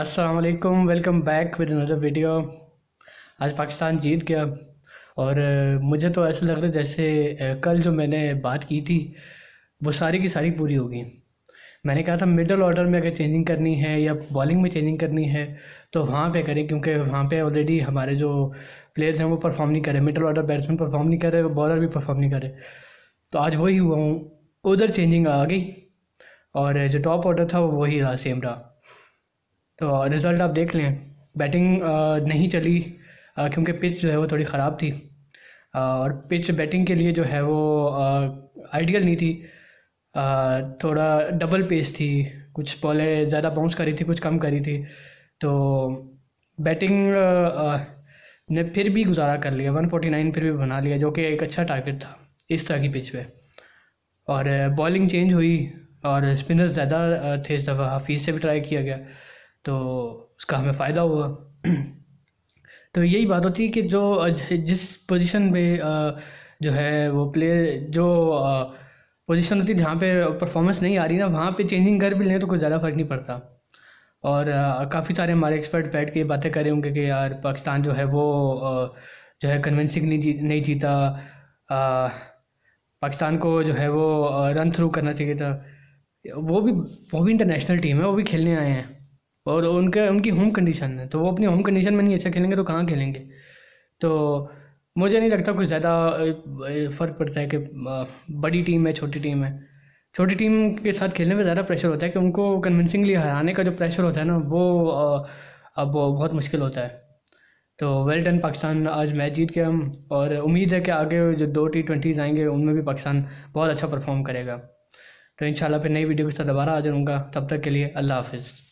असलकुम welcome back with another video आज पाकिस्तान जीत गया और मुझे तो ऐसा लग रहा है जैसे कल जो मैंने बात की थी वो सारी की सारी पूरी हो गई मैंने कहा था मिडल ऑर्डर में अगर चेंजिंग करनी है या बॉलिंग में चेंजिंग करनी है तो वहाँ पे करें क्योंकि वहाँ पे ऑलरेडी हमारे जो प्लेयर्स हैं वो परफॉर्म नहीं करे मिडल ऑर्डर बैट्समैन परफॉर्म नहीं करे बॉलर भी परफॉर्म नहीं करे तो आज वही हुआ हूँ उधर चेंजिंग आ गई और जो टॉप ऑर्डर था वो वही रहा सेम रहा तो रिज़ल्ट uh, आप देख लें बैटिंग uh, नहीं चली uh, क्योंकि पिच जो है वो थोड़ी ख़राब थी और पिच बैटिंग के लिए जो है वो आइडियल नहीं थी थोड़ा डबल पेस थी कुछ बॉलें ज़्यादा बाउंस करी थी कुछ कम करी थी तो बैटिंग ने फिर भी गुजारा कर लिया 149 फिर भी बना लिया जो कि एक अच्छा टारगेट था इस तरह की पिच पे और बॉलिंग चेंज हुई और स्पिनर ज़्यादा थे इस दफ़ा हफीज़ से भी ट्राई किया गया तो उसका हमें फ़ायदा हुआ तो यही बात होती है कि जो जिस पोजीशन पे जो है वो प्लेयर जो पोजीशन होती है जहाँ पे परफॉर्मेंस नहीं आ रही ना वहाँ पे चेंजिंग कर भी लें तो कुछ ज़्यादा फ़र्क नहीं पड़ता और काफ़ी सारे हमारे एक्सपर्ट बैठ के बातें कर रहे होंगे कि यार पाकिस्तान जो है वो जो है कन्विंसिंग नहीं जी नहीं जीता पाकिस्तान को जो है वो रन थ्रू करना चाहिए था वो भी वो भी इंटरनेशनल टीम है वो भी खेलने आए हैं और उनके उनकी होम कंडीशन है तो वो अपनी होम कंडीशन में नहीं अच्छा खेलेंगे तो कहाँ खेलेंगे तो मुझे नहीं लगता कुछ ज़्यादा फ़र्क पड़ता है कि बड़ी टीम है छोटी टीम है छोटी टीम के साथ खेलने में ज़्यादा प्रेशर होता है कि उनको कन्विंसिंगली हराने का जो प्रेशर होता है ना वो अब बहुत मुश्किल होता है तो वेल डन पाकिस्तान आज मैच जीत के हम और उम्मीद है कि आगे जो दो टी ट्वेंटीज़ आएंगे उनमें भी पाकिस्तान बहुत अच्छा परफॉर्म करेगा तो इन फिर नई वीडियो के साथ दोबारा आ जाऊँगा तब तक के लिए अल्लाह हाफिज़